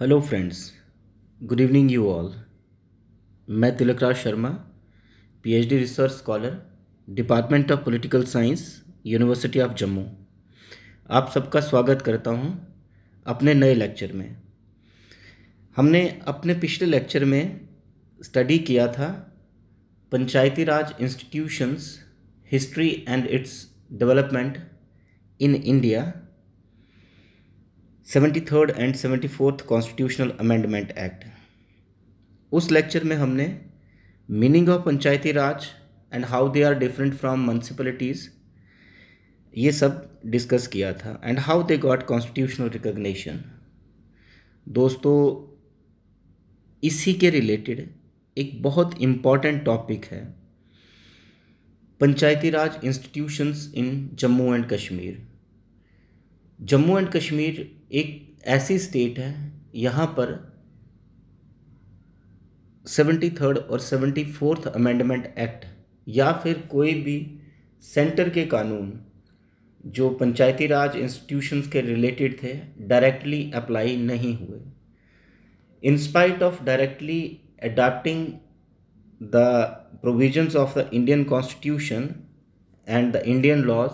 Hello friends good evening you all मैं Tilak Raj Sharma PhD research scholar department of political science university of Jammu आप सबका स्वागत करता हूं अपने नए लेक्चर में हमने अपने पिछले लेक्चर में स्टडी किया था पंचायती राज institutions history and its development in India seventy third and seventy fourth constitutional amendment act उस लेक्चर में हमने meaning of Panchayati raj and how they are different from municipalities ये सब डिस्कस किया था and how they got constitutional recognition दोस्तों इसी के रिलेटेड एक बहुत इम्पॉर्टेंट टॉपिक है पंचायती राज institutions in Jammu and Kashmir Jammu and Kashmir एक ऐसी स्टेट है यहाँ पर सेवेंटी थर्ड और सेवेंटी फोर्थ अमेंडमेंट एक्ट या फिर कोई भी सेंटर के कानून जो पंचायती राज इंस्टीट्यूशंस के रिलेटेड थे डायरेक्टली अप्लाई नहीं हुए in spite of directly adapting the provisions of the Indian constitution and the Indian laws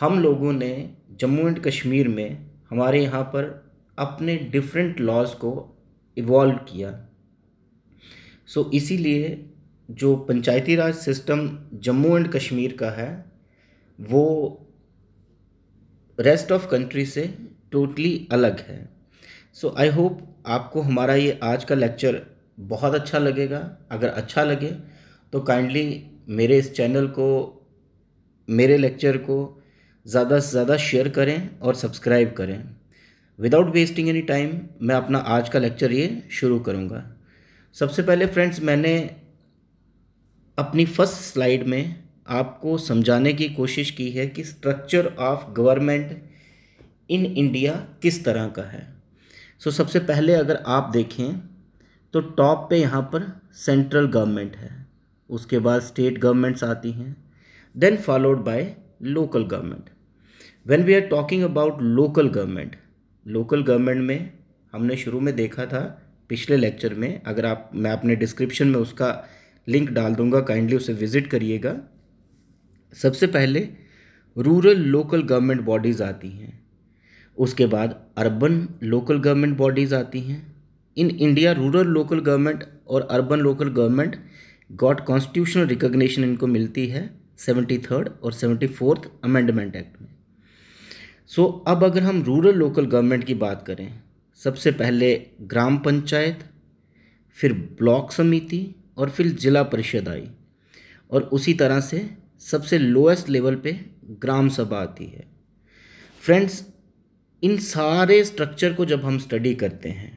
हम लोगों ने जम्मू एंड कश्मीर में हमारे यहाँ पर अपने डिफरेंट लॉज को इवॉल्व किया सो so, इसीलिए जो पंचायती राज सिस्टम जम्मू एंड कश्मीर का है वो रेस्ट ऑफ कंट्री से टोटली अलग है सो आई होप आपको हमारा ये आज का लेक्चर बहुत अच्छा लगेगा अगर अच्छा लगे तो काइंडली मेरे इस चैनल को मेरे लेक्चर को ज़्यादा से ज़्यादा शेयर करें और सब्सक्राइब करें विदाउट वेस्टिंग एनी टाइम मैं अपना आज का लेक्चर ये शुरू करूँगा सबसे पहले फ्रेंड्स मैंने अपनी फर्स्ट स्लाइड में आपको समझाने की कोशिश की है कि structure of government in India किस तरह का है सो so, सबसे पहले अगर आप देखें तो टॉप पे यहाँ पर सेंट्रल गवर्नमेंट है उसके बाद स्टेट गवर्नमेंट्स आती हैं then followed by local government when we are talking about local government local government में हमने शुरू में देखा था पिछले लेक्चर में अगर आप मैं अपने डिस्क्रिप्शन में उसका लिंक डाल दूंगा काइंडली उसे विज़िट करिएगा सबसे पहले रूरल लोकल गवर्नमेंट बॉडीज़ आती हैं उसके बाद अर्बन लोकल गवर्नमेंट बॉडीज़ आती हैं in India rural local government और urban local government got constitutional recognition इनको मिलती है सेवेंटी थर्ड और सेवेंटी फोर्थ अमेंडमेंट एक्ट में सो so, अब अगर हम रूरल लोकल गवर्नमेंट की बात करें सबसे पहले ग्राम पंचायत फिर ब्लॉक समिति और फिर ज़िला परिषद आई और उसी तरह से सबसे लोएस्ट लेवल पे ग्राम सभा आती है फ्रेंड्स इन सारे स्ट्रक्चर को जब हम स्टडी करते हैं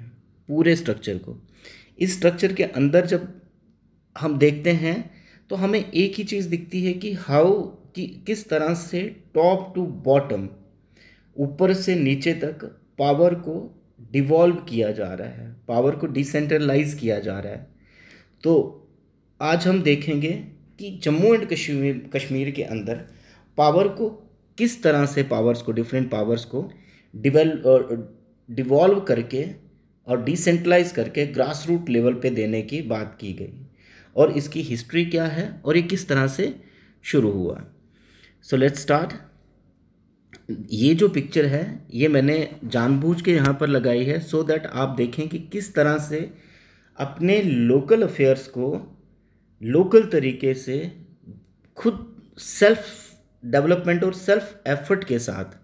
पूरे स्ट्रक्चर को इस स्ट्रक्चर के अंदर जब हम देखते हैं तो हमें एक ही चीज़ दिखती है कि हाउ कि किस तरह से टॉप टू बॉटम ऊपर से नीचे तक पावर को डिवॉल्व किया जा रहा है पावर को डिसेंट्रलाइज किया जा रहा है तो आज हम देखेंगे कि जम्मू एंड कश्मीर कश्मीर के अंदर पावर को किस तरह से पावर्स को डिफरेंट पावर्स को डिवेल्व डिवॉल्व करके और डिसेंट्रलाइज करके ग्रास रूट लेवल पे देने की बात की गई और इसकी हिस्ट्री क्या है और ये किस तरह से शुरू हुआ सो लेट्स स्टार्ट ये जो पिक्चर है ये मैंने जानबूझ के यहाँ पर लगाई है सो so दैट आप देखें कि किस तरह से अपने लोकल अफेयर्स को लोकल तरीके से खुद सेल्फ डेवलपमेंट और सेल्फ एफर्ट के साथ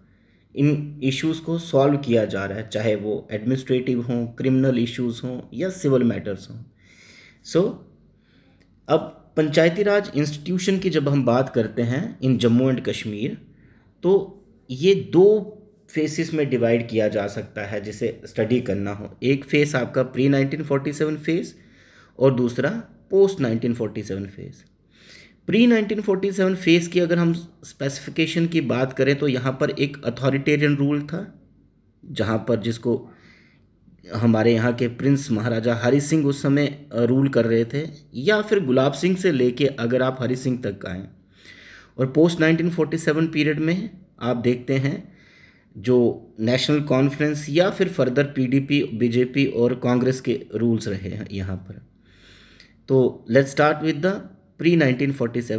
इन इश्यूज़ को सॉल्व किया जा रहा है चाहे वो एडमिनिस्ट्रेटिव हों क्रिमिनल इश्यूज़ हों या सिविल मैटर्स हों सो so, अब पंचायती राज इंस्टीट्यूशन की जब हम बात करते हैं इन जम्मू एंड कश्मीर तो ये दो फेसिस में डिवाइड किया जा सकता है जिसे स्टडी करना हो एक फेस आपका प्री 1947 फेस और दूसरा पोस्ट 1947 फेस प्री 1947 फेस की अगर हम स्पेसिफिकेशन की बात करें तो यहाँ पर एक अथॉरिटेरियन रूल था जहाँ पर जिसको हमारे यहाँ के प्रिंस महाराजा हरि सिंह उस समय रूल कर रहे थे या फिर गुलाब सिंह से लेके अगर आप हरि सिंह तक आएँ और पोस्ट 1947 पीरियड में आप देखते हैं जो नेशनल कॉन्फ्रेंस या फिर फर्दर पीडीपी बीजेपी और कांग्रेस के रूल्स रहे हैं यहाँ पर तो let's start with the pre 1947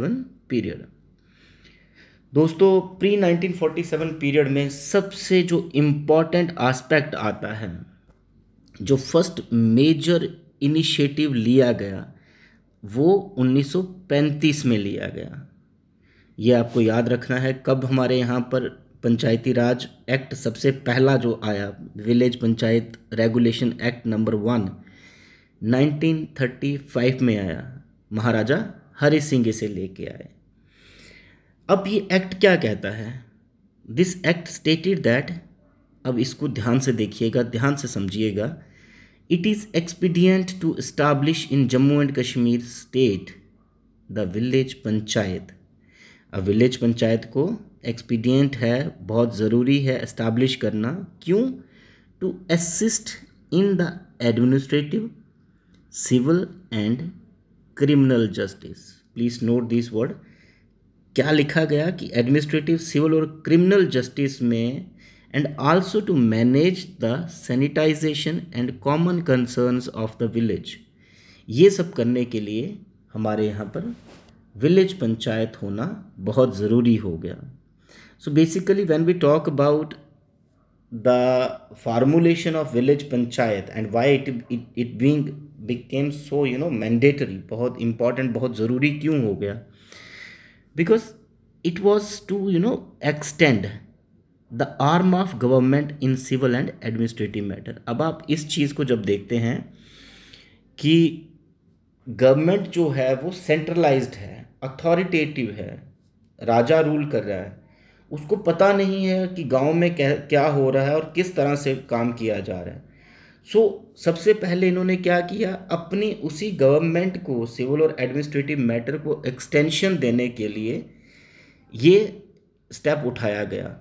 period दोस्तों प्री 1947 पीरियड में सबसे जो इम्पॉर्टेंट आस्पेक्ट आता है जो फर्स्ट मेजर इनिशिएटिव लिया गया वो 1935 में लिया गया ये आपको याद रखना है कब हमारे यहाँ पर पंचायती राज एक्ट सबसे पहला जो आया village panchayat regulation act number one 1935 में आया महाराजा हरि सिंह इसे लेके आए अब ये एक्ट क्या कहता है दिस एक्ट स्टेटेड दैट अब इसको ध्यान से देखिएगा ध्यान से समझिएगा it is expedient to establish in Jammu and Kashmir state the village panchayat अब विलेज पंचायत को एक्सपीडियंट है बहुत ज़रूरी है इस्टाब्लिश करना क्यों to assist in the administrative civil and criminal justice please note this word क्या लिखा गया कि एडमिनिस्ट्रेटिव सिविल और क्रिमिनल जस्टिस में and also to manage the sanitization and common concerns of the village ये सब करने के लिए हमारे यहाँ पर village पंचायत होना बहुत ज़रूरी हो गया So basically, when we talk about the formulation of village panchayat and why it it, it being became so you know mandatory बहुत important बहुत ज़रूरी क्यों हो गया because it was to you know extend the arm of government in civil and administrative matter अब आप इस चीज़ को जब देखते हैं कि गवर्नमेंट जो है वो सेंट्रलाइज्ड है अथॉरिटेटिव है राजा रूल कर रहा है उसको पता नहीं है कि गांव में क्या क्या हो रहा है और किस तरह से काम किया जा रहा है सो so, सबसे पहले इन्होंने क्या किया अपनी उसी गवर्नमेंट को सिविल और एडमिनिस्ट्रेटिव मैटर को एक्सटेंशन देने के लिए ये स्टेप उठाया गया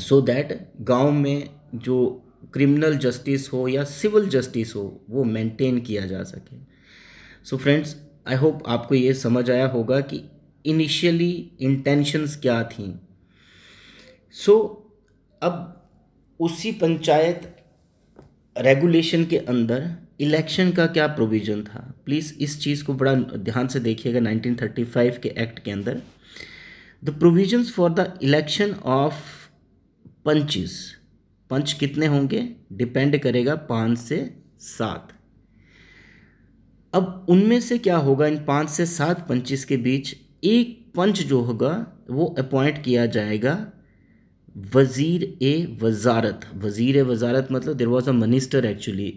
सो दैट गांव में जो क्रिमिनल जस्टिस हो या सिविल जस्टिस हो वो मेंटेन किया जा सके सो फ्रेंड्स आई होप आपको ये समझ आया होगा कि इनिशियली इंटेंशंस क्या थी सो so, अब उसी पंचायत रेगुलेशन के अंदर इलेक्शन का क्या प्रोविज़न था प्लीज़ इस चीज़ को बड़ा ध्यान से देखिएगा 1935 के एक्ट के अंदर the provisions for the election of panches panch कितने होंगे डिपेंड करेगा पाँच से सात अब उनमें से क्या होगा इन पाँच से सात पंचिस के बीच एक पंच जो होगा वो अपॉइंट किया जाएगा वज़ीर ए वज़ारत वज़ीर ए वज़ारत मतलब there was a minister actually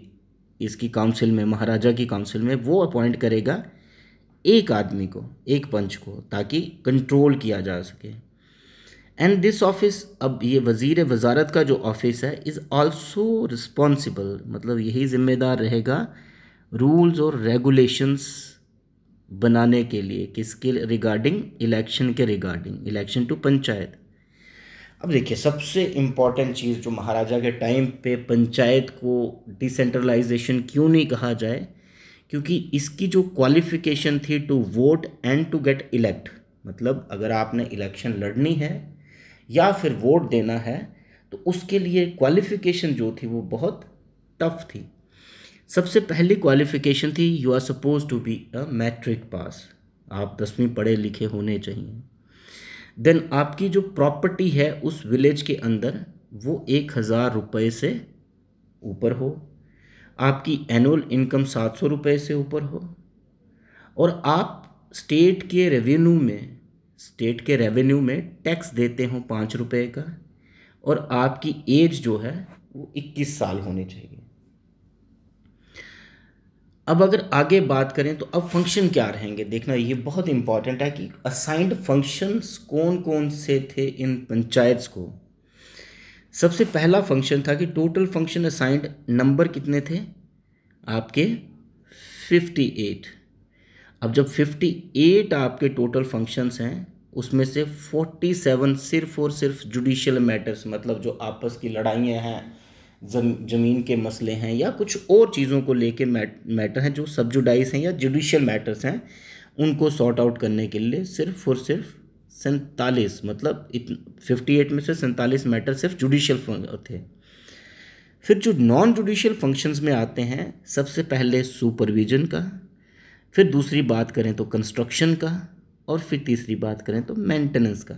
इसकी काउंसिल में महाराजा की काउंसिल में वो अपॉइंट करेगा एक आदमी को एक पंच को ताकि कंट्रोल किया जा सके एंड दिस ऑफिस अब ये वजीर वजारत का जो ऑफिस है इज़ आल्सो रिस्पॉन्सिबल मतलब यही ज़िम्मेदार रहेगा रूल्स और रेगुलेशंस बनाने के लिए किसके रिगार्डिंग इलेक्शन के रिगार्डिंग इलेक्शन टू पंचायत अब देखिए सबसे इम्पॉर्टेंट चीज़ जो महाराजा के टाइम पे पंचायत को डिसेंट्रलाइजेशन क्यों नहीं कहा जाए क्योंकि इसकी जो क्वालिफिकेशन थी to vote and to get elect मतलब अगर आपने इलेक्शन लड़नी है या फिर वोट देना है तो उसके लिए क्वालिफिकेशन जो थी वो बहुत टफ थी सबसे पहली क्वालिफिकेशन थी you are suppose to be a matric pass आप दसवीं पढ़े लिखे होने चाहिए देन आपकी जो प्रॉपर्टी है उस विलेज के अंदर वो एक हज़ार रुपये से ऊपर हो आपकी एनुअल इनकम सात सौ रुपये से ऊपर हो और आप स्टेट के रेवेन्यू में स्टेट के रेवेन्यू में टैक्स देते हों पाँच रुपये का और आपकी एज जो है वो इक्कीस साल होनी चाहिए अब अगर आगे बात करें तो अब फंक्शन क्या रहेंगे देखना ये बहुत इंपॉर्टेंट है कि असाइंड फंक्शंस कौन कौन से थे इन पंचायत को सबसे पहला फंक्शन था कि टोटल फंक्शन असाइंड नंबर कितने थे आपके फिफ्टी एट अब जब 58 आपके टोटल फंक्शंस हैं उसमें से 47 सिर्फ और सिर्फ जुडिशियल मैटर्स मतलब जो आपस की लड़ाइयाँ हैं जम, जमीन के मसले हैं या कुछ और चीज़ों को लेके मैट मैटर हैं जो सब्जुडाइज हैं या जुडिशियल मैटर्स हैं उनको सॉर्ट आउट करने के लिए सिर्फ और सिर्फ सैंतालीस मतलब फिफ्टी एट में से सैंतालीस मैटर सिर्फ जुडिशियल थे फिर जो नॉन जुडिशियल फंक्शंस में आते हैं सबसे पहले सुपरविजन का फिर दूसरी बात करें तो कंस्ट्रक्शन का और फिर तीसरी बात करें तो मेंटेनेंस का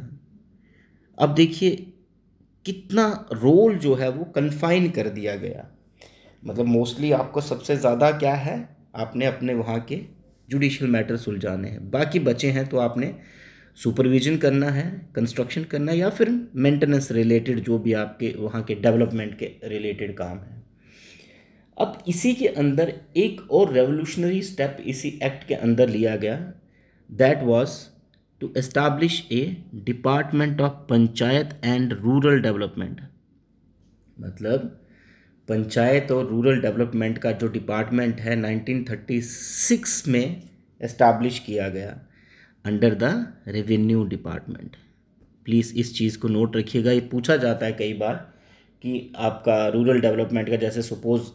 अब देखिए कितना रोल जो है वो कन्फाइन कर दिया गया मतलब मोस्टली आपको सबसे ज़्यादा क्या है आपने अपने वहाँ के जुडिशल मैटर सुलझाने हैं बाकी बचे हैं तो आपने सुपरविजन करना है कंस्ट्रक्शन करना है या फिर मेंटेनेंस रिलेटेड जो भी आपके वहाँ के डेवलपमेंट के रिलेटेड काम है अब इसी के अंदर एक और रेवोल्यूशनरी स्टेप इसी एक्ट के अंदर लिया गया that was to establish a department of panchayat and rural development मतलब पंचायत और रूरल डेवलपमेंट का जो डिपार्टमेंट है 1936 में एस्टाब्लिश किया गया under the revenue department please इस चीज़ को नोट रखिएगा ये पूछा जाता है कई बार कि आपका रूरल डेवलपमेंट का जैसे सपोज़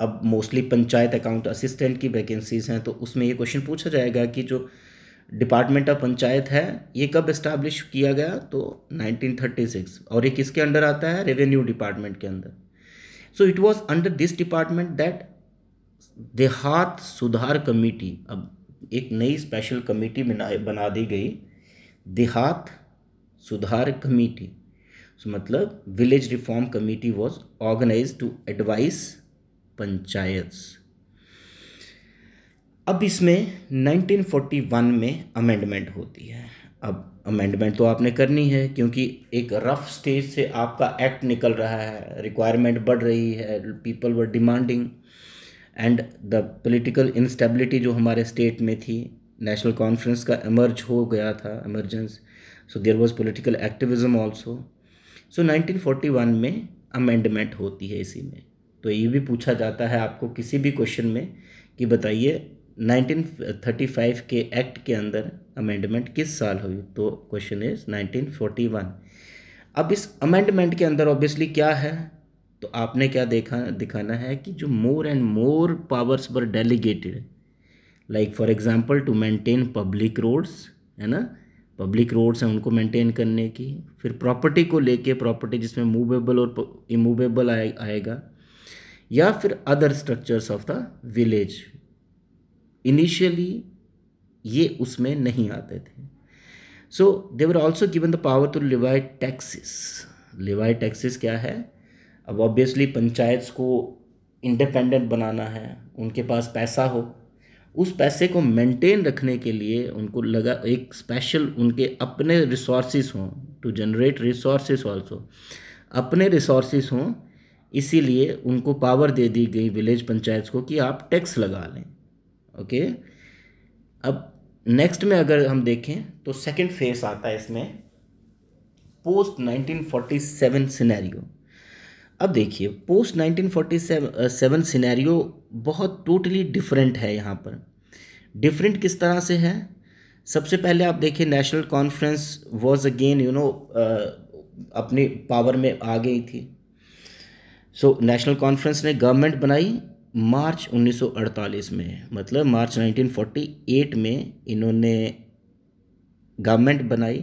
अब मोस्टली पंचायत अकाउंट असिस्टेंट की वैकेंसीज़ हैं तो उसमें ये क्वेश्चन पूछा जाएगा कि जो डिपार्टमेंट ऑफ पंचायत है ये कब इस्टेब्लिश किया गया तो 1936 और ये किसके अंडर आता है रेवेन्यू डिपार्टमेंट के अंदर so it was under this department that देहात सुधार कमेटी अब एक नई स्पेशल कमेटी बना दी गई देहात सुधार कमेटी सो so, मतलब village reform committee was organize to advise panchayat अब इसमें 1941 में अमेंडमेंट होती है अब अमेंडमेंट तो आपने करनी है क्योंकि एक रफ स्टेज से आपका एक्ट निकल रहा है रिक्वायरमेंट बढ़ रही है people were demanding and the political instability जो हमारे स्टेट में थी नेशनल कॉन्फ्रेंस का एमर्ज हो गया था emergence so there was political activism also so 1941 में अमेंडमेंट होती है इसी में तो ये भी पूछा जाता है आपको किसी भी क्वेश्चन में कि बताइए 1935 के एक्ट के अंदर अमेंडमेंट किस साल हुई तो क्वेश्चन इज 1941 अब इस अमेंडमेंट के अंदर ऑब्वियसली क्या है तो आपने क्या देखा दिखाना है कि जो more and more powers were delegated like for example to maintain public roads है ना पब्लिक रोड्स हैं उनको मेंटेन करने की फिर प्रॉपर्टी को लेके प्रॉपर्टी जिसमें मूवेबल और इमूवेबल आए, आएगा या फिर other structures of the village initially ये उसमें नहीं आते थे so they were also given the power to levy taxes levy taxes क्या है अब ऑब्वियसली पंचायत को इंडिपेंडेंट बनाना है उनके पास पैसा हो उस पैसे को मेंटेन रखने के लिए उनको लगा एक स्पेशल उनके अपने रिसोर्सेज हों टू जनरेट रिसोर्सेज आल्सो अपने रिसोर्सेज हों इसीलिए उनको पावर दे दी गई विलेज पंचायत को कि आप टैक्स लगा लें ओके अब नेक्स्ट में अगर हम देखें तो सेकंड फेस आता है इसमें पोस्ट 1947 सिनेरियो अब देखिए पोस्ट 1947 सिनेरियो बहुत टोटली डिफरेंट है यहाँ पर डिफरेंट किस तरह से है सबसे पहले आप देखिए national conference was again you know अपनी पावर में आ गई थी सो नेशनल कॉन्फ्रेंस ने गवर्नमेंट बनाई मार्च 1948 में मतलब मार्च 1948 में इन्होंने गवर्नमेंट बनाई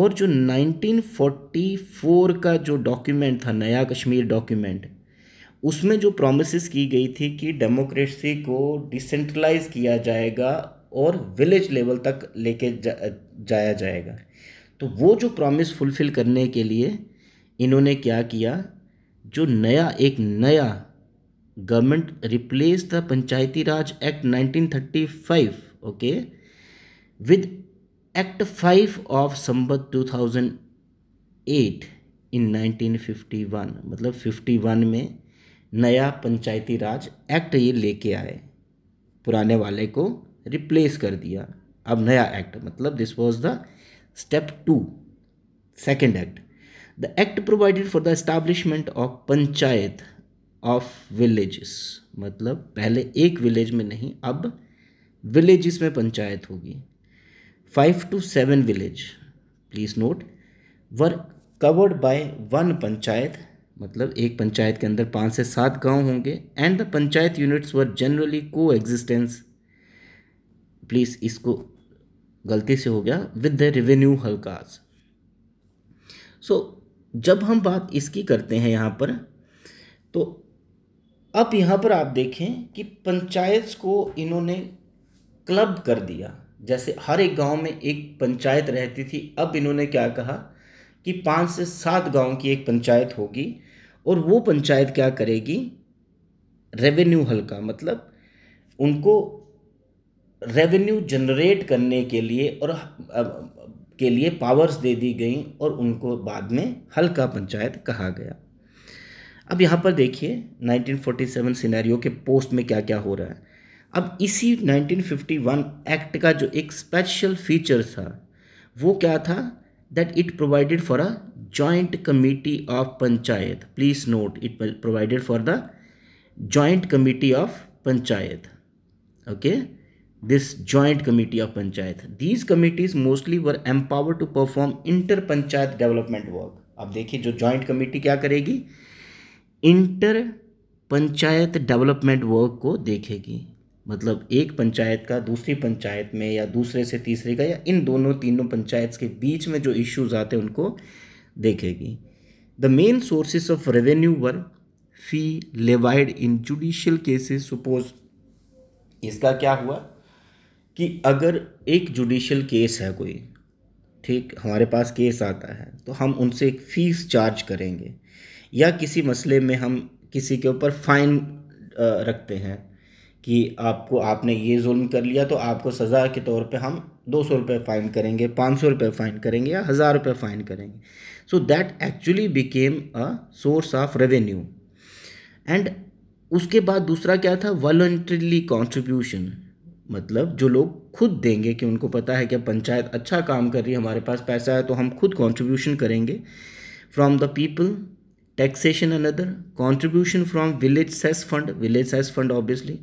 और जो 1944 का जो डॉक्यूमेंट था नया कश्मीर डॉक्यूमेंट उसमें जो प्रोमिस की गई थी कि डेमोक्रेसी को डिसेंट्रलाइज किया जाएगा और विलेज लेवल तक लेके जा, जाया जाएगा तो वो जो प्रॉमिस फुलफिल करने के लिए इन्होंने क्या किया जो नया एक नया government replace the panchayati raj act 1935 okay with act five of Samvat 2008 in 1951 मतलब 51 में नया पंचायती राज एक्ट ये लेके आए पुराने वाले को रिप्लेस कर दिया अब नया एक्ट मतलब this was the step to second act The act provided for the establishment of panchayat of villages मतलब पहले एक विलेज में नहीं अब विलेजेस में पंचायत होगी five to seven village please note were covered by one panchayat मतलब एक पंचायत के अंदर पाँच से सात गांव होंगे and the panchayat units were generally coexistence please इसको गलती से हो गया with the revenue halqas so जब हम बात इसकी करते हैं यहाँ पर तो अब यहाँ पर आप देखें कि पंचायत को इन्होंने क्लब कर दिया जैसे हर एक गांव में एक पंचायत रहती थी अब इन्होंने क्या कहा कि पाँच से सात गांव की एक पंचायत होगी और वो पंचायत क्या करेगी रेवेन्यू हल्का मतलब उनको रेवेन्यू जनरेट करने के लिए और के लिए पावर्स दे दी गई और उनको बाद में हल्का पंचायत कहा गया अब यहाँ पर देखिए 1947 सिनेरियो के पोस्ट में क्या क्या हो रहा है अब इसी 1951 एक्ट का जो एक स्पेशल फीचर था वो क्या था that it provided for a joint committee of panchayat please note it provided for the joint committee of panchayat okay okay? this joint committee of panchayat these committees mostly were empowered to perform inter panchayat development work अब देखिए जो joint committee क्या करेगी inter panchayat development work को देखेगी मतलब एक पंचायत का दूसरी पंचायत में या दूसरे से तीसरे का या इन दोनों तीनों पंचायत के बीच में जो इश्यूज आते हैं उनको देखेगी the main sources of revenue were fee levied in judicial cases suppose इसका क्या हुआ कि अगर एक जुडिशल केस है कोई ठीक हमारे पास केस आता है तो हम उनसे एक फ़ीस चार्ज करेंगे या किसी मसले में हम किसी के ऊपर फाइन रखते हैं कि आपको आपने ये जुल्म कर लिया तो आपको सज़ा के तौर पे हम दो सौ रुपये फ़ाइन करेंगे पाँच सौ रुपये फ़ाइन करेंगे या हज़ार रुपये फ़ाइन करेंगे so that actually became a source of revenue and उसके बाद दूसरा क्या था वॉल्ट्रली कॉन्ट्रीब्यूशन मतलब जो लोग खुद देंगे कि उनको पता है कि पंचायत अच्छा काम कर रही है हमारे पास पैसा है तो हम खुद कॉन्ट्रीब्यूशन करेंगे from the people taxation another contribution from village cess fund village cess fund obviously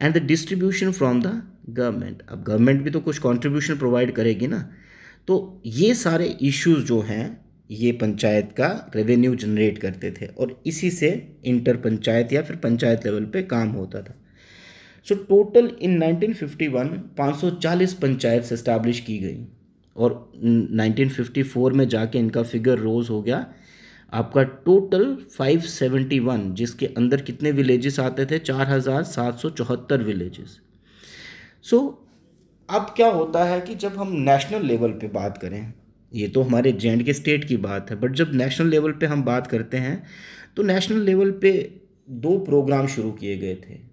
and the distribution from the government अब गवर्नमेंट भी तो कुछ कॉन्ट्रीब्यूशन प्रोवाइड करेगी ना तो ये सारे इश्यूज जो हैं ये पंचायत का रेवेन्यू जनरेट करते थे और इसी से इंटर पंचायत या फिर पंचायत लेवल पे काम होता था so total in 1951 540 panchayat establish की गई और 1954 में जाके इनका फिगर रोज हो गया आपका टोटल 571 जिसके अंदर कितने विलेजेस आते थे 4774 विलेजेस सो so, अब क्या होता है कि जब हम नेशनल लेवल पे बात करें ये तो हमारे जे एंड के स्टेट की बात है बट जब नेशनल लेवल पे हम बात करते हैं तो नेशनल लेवल पे दो प्रोग्राम शुरू किए गए थे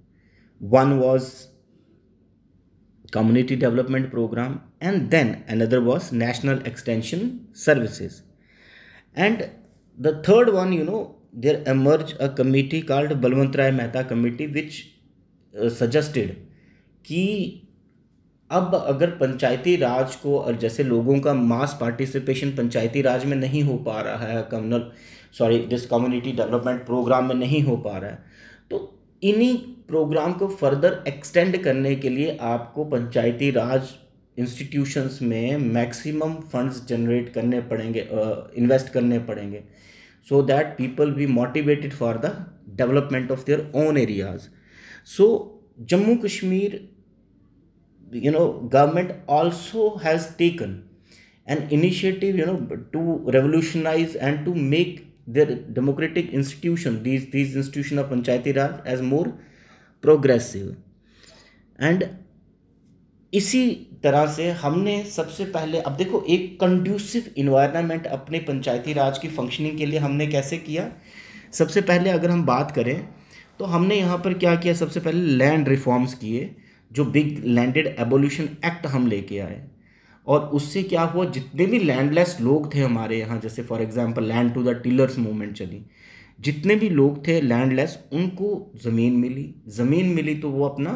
one was community development program and then another was national extension services and the third one you know there emerged a committee called balwant rai mehta committee which uh, suggested ki अब अगर पंचायती राज को और जैसे लोगों का mass participation पंचायती राज में नहीं हो पा रहा है communal sorry this community development programme में नहीं हो पा रहा है तो इन्हीं प्रोग्राम को फर्दर एक्सटेंड करने के लिए आपको पंचायती राज इंस्टीट्यूशंस में मैक्सिमम फंड्स जनरेट करने पड़ेंगे इन्वेस्ट uh, करने पड़ेंगे so that people be motivated for the development of their own areas so Jammu Kashmir you know government also has taken an initiative you know to revolutionise and to make their democratic institution these these institution of Panchayati raj as more progressive and इसी तरह से हमने सबसे पहले अब देखो एक conducive environment अपने पंचायती राज की फंक्शनिंग के लिए हमने कैसे किया सबसे पहले अगर हम बात करें तो हमने यहाँ पर क्या किया सबसे पहले लैंड रिफॉर्म्स किए जो बिग लैंडेड एबोल्यूशन एक्ट हम लेके आए और उससे क्या हुआ जितने भी लैंडलेस लोग थे हमारे यहाँ जैसे for example land to the tillers movement चली जितने भी लोग थे लैंडलेस उनको ज़मीन मिली ज़मीन मिली तो वो अपना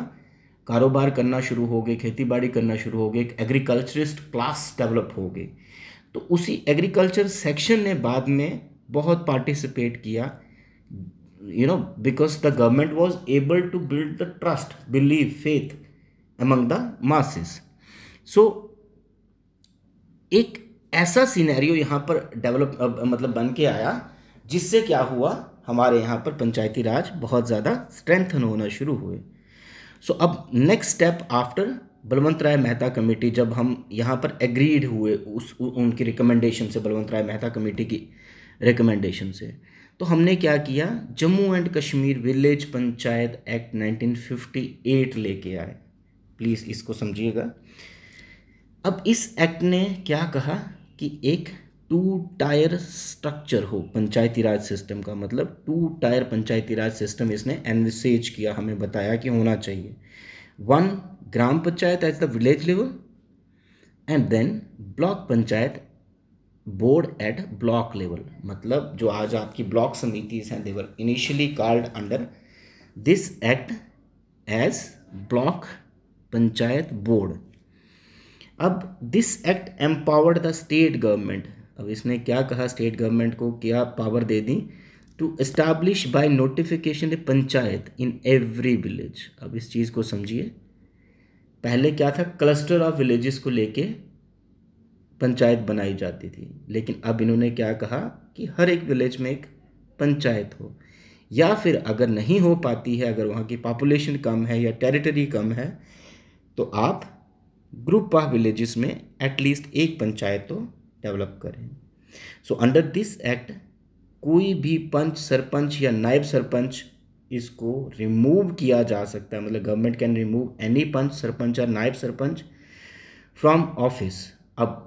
कारोबार करना शुरू हो गए खेती बाड़ी करना शुरू हो गए एक एग्रीकल्चरिस्ट क्लास डेवलप हो गई तो उसी एग्रीकल्चर सेक्शन ने बाद में बहुत पार्टिसिपेट किया you know because the government was able to build the trust believe faith among the masses so एक ऐसा सीनैरियो यहाँ पर डेवलप मतलब बन के आया जिससे क्या हुआ हमारे यहाँ पर पंचायती राज बहुत ज़्यादा स्ट्रेंथन होना शुरू हुए सो so, अब next step after Balwant Rai Mehta committee जब हम यहाँ पर एग्रीड हुए उस उनकी रिकमेंडेशन से बलवंत राय मेहता कमेटी की रिकमेंडेशन से तो हमने क्या किया Jammu and Kashmir village panchayat act 1958 लेके आए प्लीज़ इसको समझिएगा अब इस एक्ट ने क्या कहा कि एक टू टायर स्ट्रक्चर हो पंचायती राज सिस्टम का मतलब टू टायर पंचायती राज सिस्टम इसने एनविसेज किया हमें बताया कि होना चाहिए one gram panchayat at the village level and then block panchayat board at block level मतलब जो आज आपकी ब्लॉक समिति हैं they were initially called under this act as block panchayat board अब this act empowered the state government अब इसने क्या कहा स्टेट गवर्नमेंट को क्या पावर दे दी to establish by notification a panchayat in every village अब इस चीज़ को समझिए पहले क्या था क्लस्टर ऑफ विलेजेस को लेके पंचायत बनाई जाती थी लेकिन अब इन्होंने क्या कहा कि हर एक विलेज में एक पंचायत हो या फिर अगर नहीं हो पाती है अगर वहाँ की पॉपुलेशन कम है या टेरिटरी कम है तो आप ग्रुप ऑफ विलेजेस में एटलीस्ट एक पंचायत तो डेवलप करें सो अंडर दिस एक्ट कोई भी पंच सरपंच या नायब सरपंच इसको रिमूव किया जा सकता है मतलब government can remove any panch sarpanch या नायब सरपंच फ्रॉम ऑफिस अब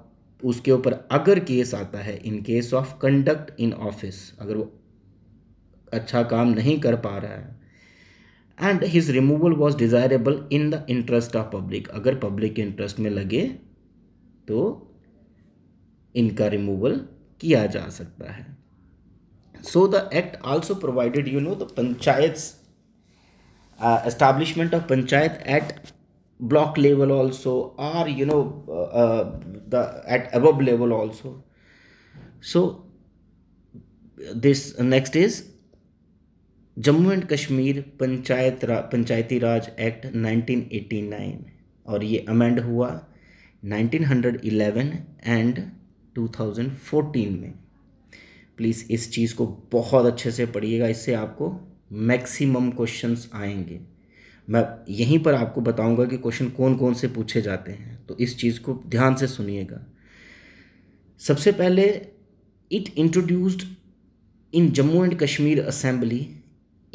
उसके ऊपर अगर केस आता है in case of conduct in office अगर वो अच्छा काम नहीं कर पा रहा है and his removal was desirable in the interest of public अगर पब्लिक के इंटरेस्ट में लगे तो इनका रिमूवल किया जा सकता है so the act also provided you know the panchayat establishment of panchayat at block level also are you know the at above level also so this next is Jammu and Kashmir panchayat रा, पंचायती राज एक्ट 1989 और ये अमेंड हुआ 1911 एंड 2014 में please इस चीज़ को बहुत अच्छे से पढ़िएगा इससे आपको मैक्सिमम क्वेश्चंस आएंगे मैं यहीं पर आपको बताऊंगा कि क्वेश्चन कौन कौन से पूछे जाते हैं तो इस चीज़ को ध्यान से सुनिएगा सबसे पहले it introduced in Jammu and Kashmir assembly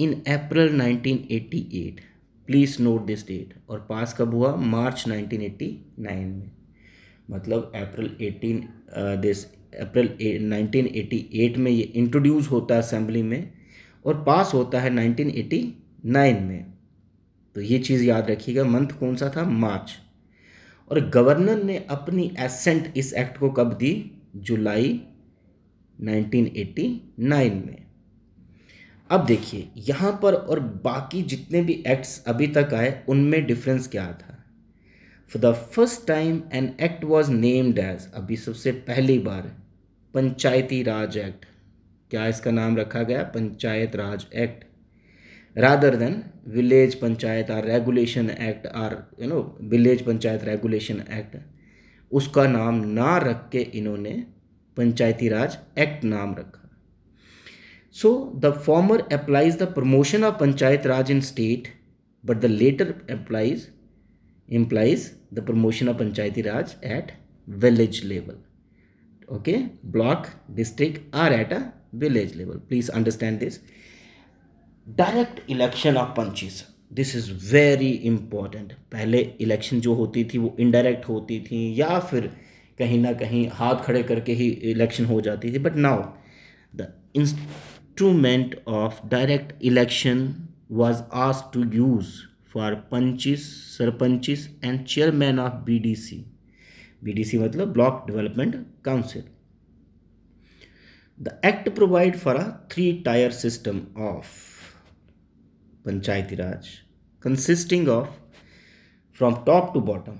in April 1988 please note this date और पास कब हुआ मार्च 1989 में मतलब अप्रैल एटीन दिस अप्रैल 1988 में ये इंट्रोड्यूस होता है असेंबली में और पास होता है 1989 में तो ये चीज़ याद रखिएगा मंथ कौन सा था मार्च और गवर्नर ने अपनी एसेंट इस एक्ट को कब दी जुलाई 1989 में अब देखिए यहाँ पर और बाकी जितने भी एक्ट्स अभी तक आए उनमें डिफरेंस क्या था for the first time an act was named as अभी सबसे पहली बार पंचायती राज एक्ट क्या इसका नाम रखा गया Panchayat Raj act rather than village panchayat or regulation act or you know village panchayat regulation act उसका नाम ना रख के इन्होंने पंचायती राज एक्ट नाम रखा so the former applies the promotion of Panchayat Raj in state but the latter applies implies the promotion of Panchayati Raj at village level okay block district or at a village level please understand this direct election of panches this is very important पहले election जो होती थी वो indirect होती थी या फिर कहीं ना कहीं हाथ खड़े करके ही इलेक्शन हो जाती थी but now the instrument of direct election was asked to use for panches sarpanches and chairman of BDC. BDC मतलब Block Development Council. the act provides for a three tier system of panchayati raj consisting of from top to bottom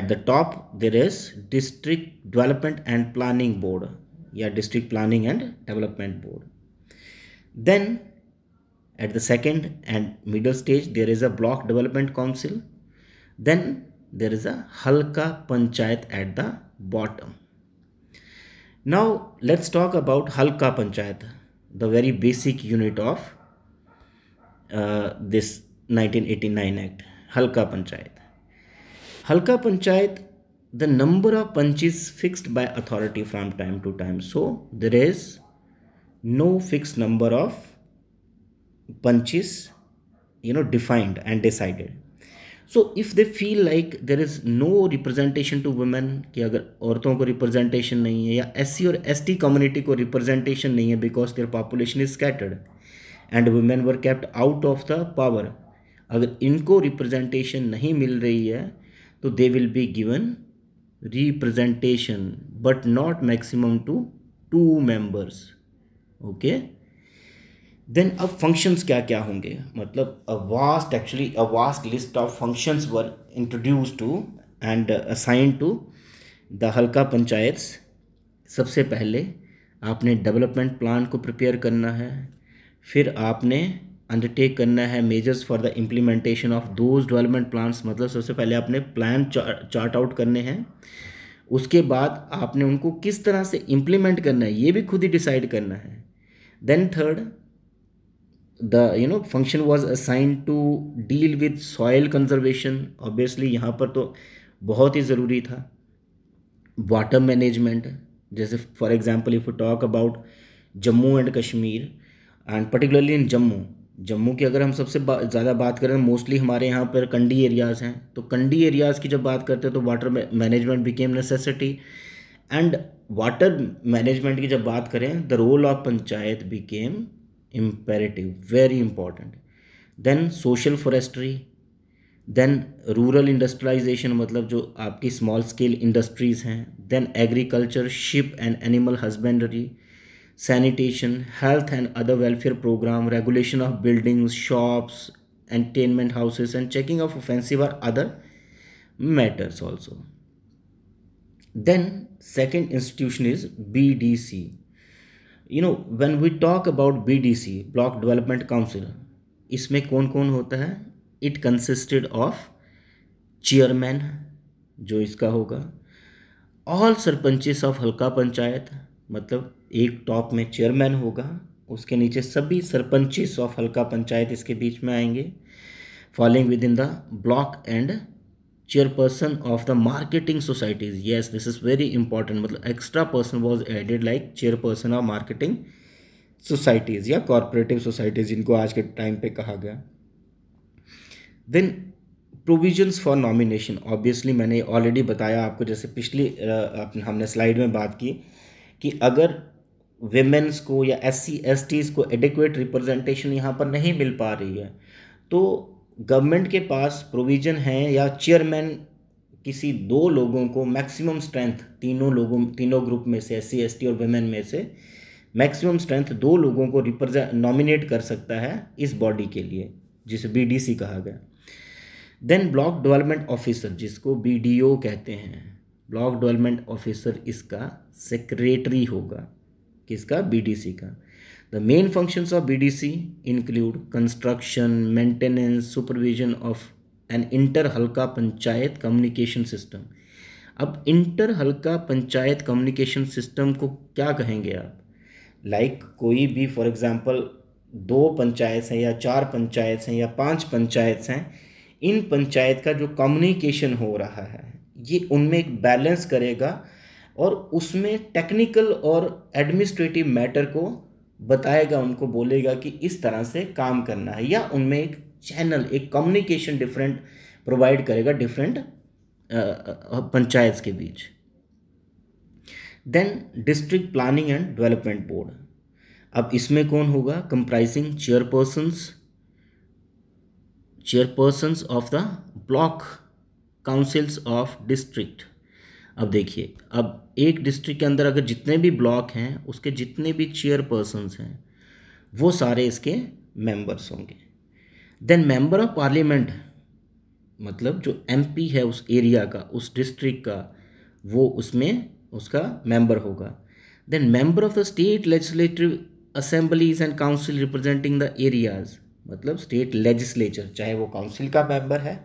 at the top there is district development and planning board yeah district planning and development board then at the second and middle stage, there is a block development council. Then there is a Halka Panchayat at the bottom. Now let's talk about Halka Panchayat, the very basic unit of uh, this 1989 Act, Halka Panchayat. Halka Panchayat, the number of panchayats fixed by authority from time to time. So there is no fixed number of punches you know defined and decided so if they feel like there is no representation to women कि अगर औरतों को representation नहीं है या S और S community को representation नहीं है because their population is scattered and women were kept out of the power अगर इनको रिप्रेजेंटेशन नहीं मिल रही है तो they will be given representation but not maximum two two members okay then अब फंक्शंस क्या क्या होंगे मतलब a vast actually a vast list of functions were introduce to and assign to the halka panchayat सबसे पहले आपने डेवलपमेंट प्लान को prepare करना है फिर आपने अंडरटेक करना है measures for the implementation of those development plans मतलब सबसे पहले आपने प्लान चार्ट आउट करने हैं उसके बाद आपने उनको किस तरह से इम्प्लीमेंट करना है ये भी खुद ही डिसाइड करना है then third the you know function was assign to deal with soil conservation obviously यहाँ पर तो बहुत ही ज़रूरी था वाटर मैनेजमेंट जैसे for example if you talk about Jammu and Kashmir and particularly in Jammu Jammu की अगर हम सबसे बा, ज़्यादा बात करें मोस्टली हमारे यहाँ पर कंडी एरियाज़ हैं तो कंडी एरियाज़ की जब बात करते हैं तो water management became necessity and water management की जब बात करें the role of panchayat became imperative very important then social forestry then rural industrialisation मतलब जो आपकी स्मॉल स्केल इंडस्ट्रीज हैं then agriculture ship and animal husbandry sanitation health and other welfare program regulation of buildings shops entertainment houses and checking of offensive or other matters also then second institution is B D C you know when we talk about BDC block development council इसमें कौन कौन होता है it consisted of chairman जो इसका होगा all sarpanches of हल्का पंचायत मतलब एक टॉप में चेयरमैन होगा उसके नीचे सभी सरपंचेस ऑफ हल्का पंचायत इसके बीच में आएंगे following within the block and chairperson of the marketing societies yes this is very important मतलब extra person was added like chairperson of marketing societies या कॉरपोरेटिव सोसाइटीज इनको आज के टाइम पे कहा गया then provisions for nomination obviously मैंने already बताया आपको जैसे पिछली हमने स्लाइड में बात की कि अगर वेमेन्स को या एस सी एस टीज को एडिक्वेट रिप्रजेंटेशन यहाँ पर नहीं मिल पा रही है तो गवर्नमेंट के पास प्रोविज़न है या चेयरमैन किसी दो लोगों को मैक्सिमम स्ट्रेंथ तीनों लोगों तीनों ग्रुप में से एस सी और वेमेन में से मैक्सिमम स्ट्रेंथ दो लोगों को रिप्रेजेंट नॉमिनेट कर सकता है इस बॉडी के लिए जिसे बीडीसी कहा गया देन ब्लॉक डेवलपमेंट ऑफिसर जिसको बीडीओ कहते हैं ब्लॉक डेवलपमेंट ऑफिसर इसका सेक्रेटरी होगा किसका बीडीसी का The main functions of BDC include construction, maintenance, supervision of an inter-halka panchayat communication system अब inter halka panchayat communication system को क्या कहेंगे आप लाइक like, कोई भी फॉर एग्ज़ाम्पल दो पंचायत हैं या चार पंचायत हैं या पांच पंचायत हैं इन पंचायत का जो कम्युनिकेशन हो रहा है ये उनमें एक बैलेंस करेगा और उसमें टेक्निकल और एडमिनिस्ट्रेटिव मैटर को बताएगा उनको बोलेगा कि इस तरह से काम करना है या उनमें एक चैनल एक कम्युनिकेशन डिफरेंट प्रोवाइड करेगा डिफरेंट पंचायत के बीच then district planning and development board अब इसमें कौन होगा comprising chairpersons chairpersons of the block councils of district अब देखिए अब एक डिस्ट्रिक्ट के अंदर अगर जितने भी ब्लॉक हैं उसके जितने भी चेयर हैं वो सारे इसके मेंबर्स होंगे देन मेंबर ऑफ पार्लियामेंट मतलब जो एमपी है उस एरिया का उस डिस्ट्रिक्ट का वो उसमें उसका मेंबर होगा then member of the state legislative assemblies and council representing the areas मतलब स्टेट लेजिस्लेचर चाहे वो काउंसिल का मेंबर है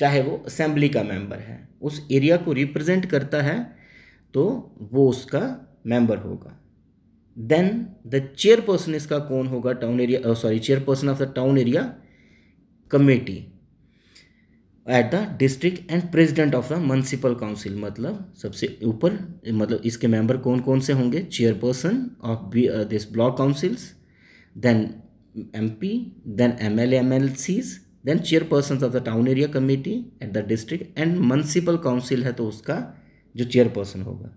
चाहे वो असेंबली का मेंबर है उस एरिया को रिप्रेजेंट करता है तो वो उसका मेंबर होगा देन द चेयरपर्सन इसका कौन होगा town area sorry chairperson of the town area committee at the district and president of the municipal council मतलब सबसे ऊपर मतलब इसके मेंबर कौन कौन से होंगे chairperson of this block councils then M P then L Cs then chairperson of the town area committee at the district and municipal council है तो उसका जो चेयरपर्सन होगा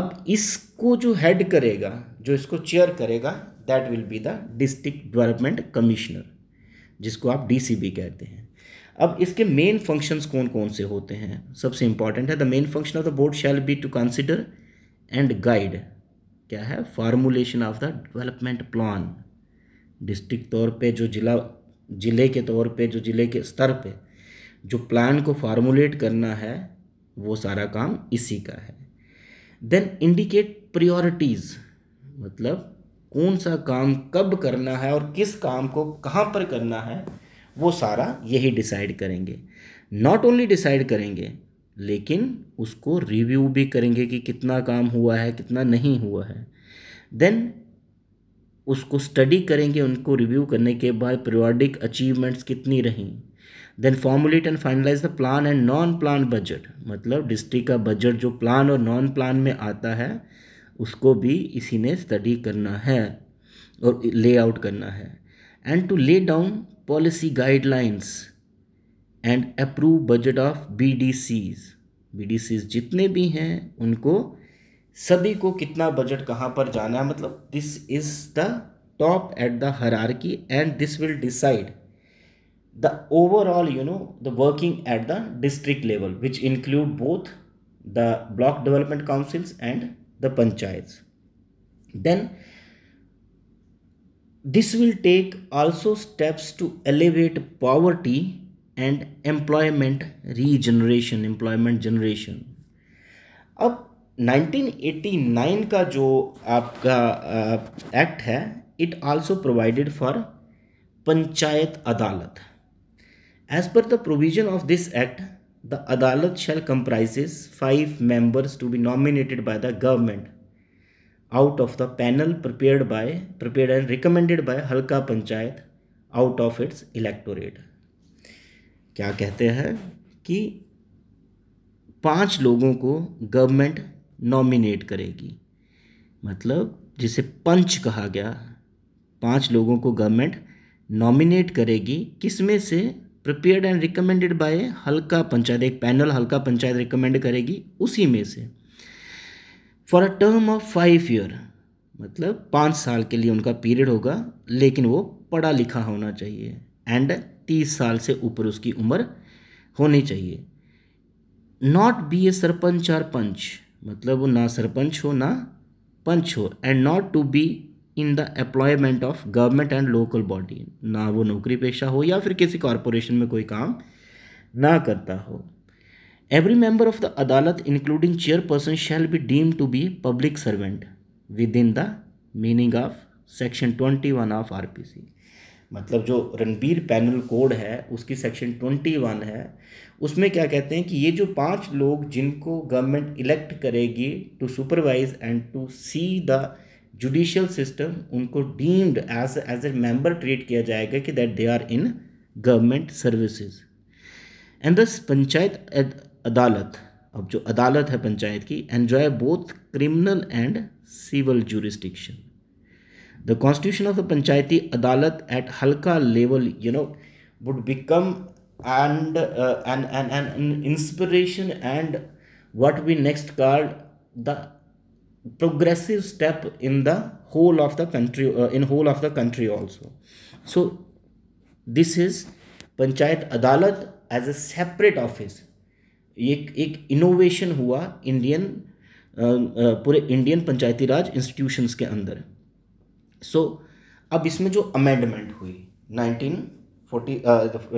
अब इसको जो हेड करेगा जो इसको चेयर करेगा that will be the district development commissioner जिसको आप डीसीबी कहते हैं अब इसके मेन फंक्शंस कौन कौन से होते हैं सबसे इंपॉर्टेंट है the main function of the board shall be to consider and guide क्या है formulation of the development plan district तौर पे जो जिला ज़िले के तौर पे जो ज़िले के स्तर पे जो प्लान को फार्मूलेट करना है वो सारा काम इसी का है देन इंडिकेट प्रियोरिटीज़ मतलब कौन सा काम कब करना है और किस काम को कहाँ पर करना है वो सारा यही डिसाइड करेंगे नॉट ओनली डिसाइड करेंगे लेकिन उसको रिव्यू भी करेंगे कि कितना काम हुआ है कितना नहीं हुआ है देन उसको स्टडी करेंगे उनको रिव्यू करने के बाद पीरियडिक अचीवमेंट्स कितनी रहीं then formulate and finalise the plan and non plan budget मतलब डिस्ट्रिक्ट का बजट जो प्लान और नॉन प्लान में आता है उसको भी इसी ने स्टडी करना है और ले आउट करना है and to lay down policy guidelines and approve budget of B D Cs B D Cs जितने भी हैं उनको सभी को कितना बजट कहाँ पर जाना है मतलब this is the top at the hierarchy and this will decide the overall you know the working at the district level which include both the block development councils and the panchayat then this will take also steps to elevate poverty and employment regeneration employment generation अब 1989 का जो आपका act है it also provided for panchayat adalat as per the provision of this act the adalat shall comprises five members to be nominated by the government out of the panel prepared by prepared and recommended by halka panchayat out of its electorate क्या कहते हैं कि पांच लोगों को government nominate करेगी मतलब जिसे पंच कहा गया पांच लोगों को गवर्नमेंट नॉमिनेट करेगी किसमें से prepared and recommended by halka panchayat एक पैनल हल्का पंचायत रिकमेंड करेगी उसी में से for a term of five year मतलब पाँच साल के लिए उनका पीरियड होगा लेकिन वो पढ़ा लिखा होना चाहिए एंड तीस साल से ऊपर उसकी उम्र होनी चाहिए नॉट बी ए सरपंच और पंच मतलब वो ना सरपंच हो ना पंच हो and not to be in the employment of government and local body ना वो नौकरी पेशा हो या फिर किसी कॉरपोरेशन में कोई काम ना करता हो every member of the adalat including chairperson shall be deem to be public servant within the meaning of section twenty one of R P C मतलब जो रणबीर पैनल कोड है उसकी सेक्शन ट्वेंटी वन है उसमें क्या कहते हैं कि ये जो पांच लोग जिनको गवर्नमेंट इलेक्ट करेगी to supervise and to see the judicial system उनको deemed as as a member treat किया जाएगा कि that they are in government services and this panchayat adalat अब जो अदालत है पंचायत की enjoy both criminal and civil jurisdiction the constitution of the Panchayati adalat at halka level you know would become an inspiration and what be next card the progressive step in the whole of the country in whole of the country also so this is panchayat adalat as a separate office एक innovation हुआ Indian um, uh, पूरे Indian Panchayati राज institutions के अंदर so so, अब इसमें जो amendment हुई nineteen forty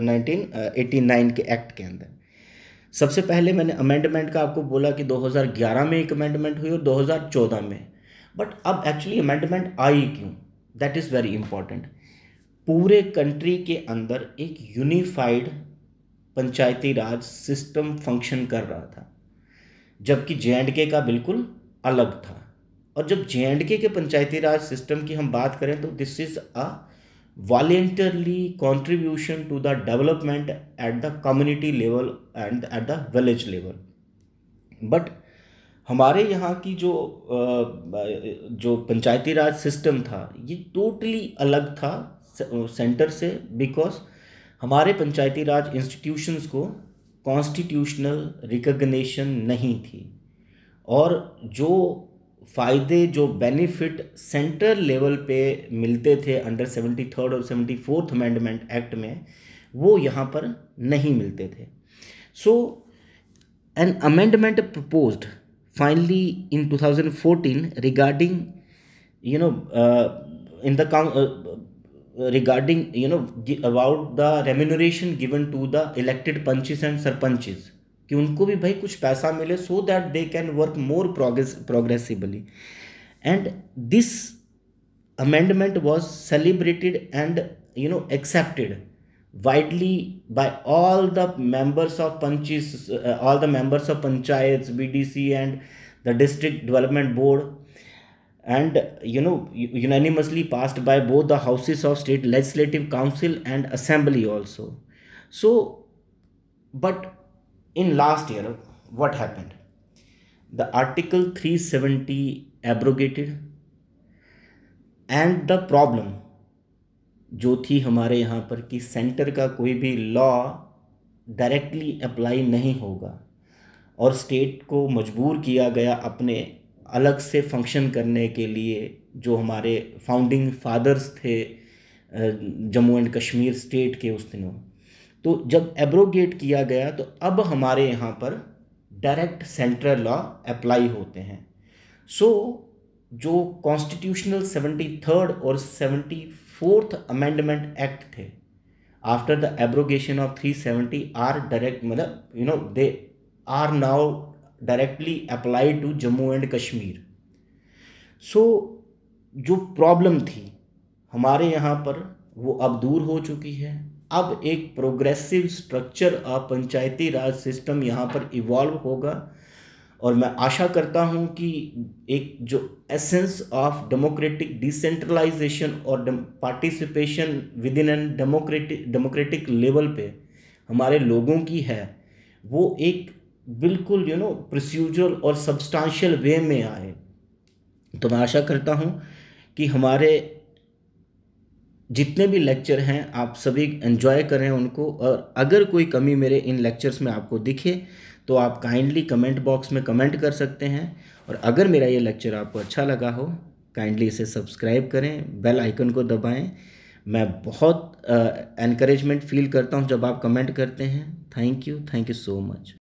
nineteen eighty nine के एक्ट के अंदर सबसे पहले मैंने अमेंडमेंट का आपको बोला कि 2011 में एक अमेंडमेंट हुई और 2014 में बट अब एक्चुअली अमेंडमेंट आई क्यों दैट इज़ वेरी इंपॉर्टेंट पूरे कंट्री के अंदर एक यूनिफाइड पंचायती राज सिस्टम फंक्शन कर रहा था जबकि जे एंड के का बिल्कुल अलग था और जब जे एंड के पंचायती राज सिस्टम की हम बात करें तो this is a voluntarily contribution to the development at the community level and at the village level but हमारे यहाँ की जो जो पंचायती राज सिस्टम था ये टोटली अलग था सेंटर से बिकॉज हमारे पंचायती राज इंस्टीट्यूशंस को कॉन्स्टिट्यूशनल रिकग्नेशन नहीं थी और जो फ़ायदे जो बेनिफिट सेंट्रल लेवल पे मिलते थे अंडर सेवेंटी थर्ड और सेवेंटी फोर्थ अमेंडमेंट एक्ट में वो यहाँ पर नहीं मिलते थे so an amendment propose finally in 2014 regarding you know in the regarding you know about the remuneration given to the elected panches and sarpanches कि उनको भी भाई कुछ पैसा मिले so that they can work more progress progressively and this amendment was celebrated and you know accepted widely by all the members of panchis uh, all the members of panchayats bdc and the district development board and you know unanimously passed by both the houses of state legislative council and assembly also so but in last year, what happened? The Article 370 abrogated and the problem जो थी हमारे यहाँ पर कि centre का कोई भी law directly apply नहीं होगा और स्टेट को मजबूर किया गया अपने अलग से फंक्शन करने के लिए जो हमारे फाउंडिंग फादर्स थे जम्मू एंड कश्मीर स्टेट के उस दिनों तो जब एब्रोगेट किया गया तो अब हमारे यहाँ पर डायरेक्ट सेंट्रल लॉ अप्लाई होते हैं सो so, जो कॉन्स्टिट्यूशनल सेवेंटी थर्ड और सेवेंटी फोर्थ अमेंडमेंट एक्ट थे after the abrogation of three seventy are direct मतलब you know they are now directly apply to Jammu and Kashmir so जो problem थी हमारे यहाँ पर वो अब दूर हो चुकी है अब एक progressive structure of Panchayati Raj system यहाँ पर इवॉल्व होगा और मैं आशा करता हूँ कि एक जो एसेंस ऑफ डेमोक्रेटिक डिसेंट्रलाइजेशन और participation within an democratic democratic level पे हमारे लोगों की है वो एक बिल्कुल यू नो प्रोसीजरल और सब्सटेंशियल वे में आए तो मैं आशा करता हूँ कि हमारे जितने भी लेक्चर हैं आप सभी एंजॉय करें उनको और अगर कोई कमी मेरे इन लेक्चर्स में आपको दिखे तो आप काइंडली कमेंट बॉक्स में कमेंट कर सकते हैं और अगर मेरा ये लेक्चर आपको अच्छा लगा हो काइंडली इसे सब्सक्राइब करें बेल आइकन को दबाएं मैं बहुत एनकरेजमेंट uh, फील करता हूँ जब आप कमेंट करते हैं thank you thank you so much